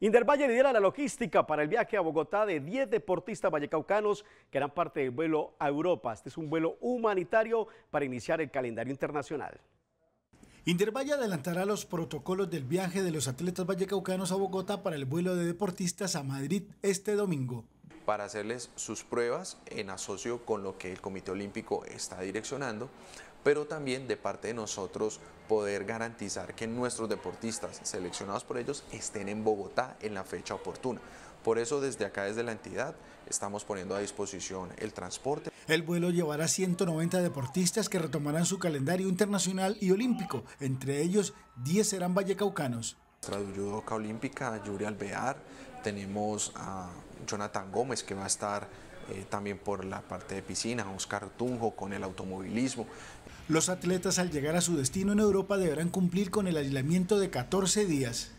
Intervalle lidera la logística para el viaje a Bogotá de 10 deportistas vallecaucanos que harán parte del vuelo a Europa. Este es un vuelo humanitario para iniciar el calendario internacional. Intervalle adelantará los protocolos del viaje de los atletas vallecaucanos a Bogotá para el vuelo de deportistas a Madrid este domingo para hacerles sus pruebas en asocio con lo que el Comité Olímpico está direccionando, pero también de parte de nosotros poder garantizar que nuestros deportistas seleccionados por ellos estén en Bogotá en la fecha oportuna. Por eso desde acá, desde la entidad, estamos poniendo a disposición el transporte. El vuelo llevará 190 deportistas que retomarán su calendario internacional y olímpico, entre ellos 10 serán vallecaucanos nuestra olímpica, Yuri Alvear, tenemos a Jonathan Gómez que va a estar eh, también por la parte de piscina, Oscar Tunjo con el automovilismo. Los atletas al llegar a su destino en Europa deberán cumplir con el aislamiento de 14 días.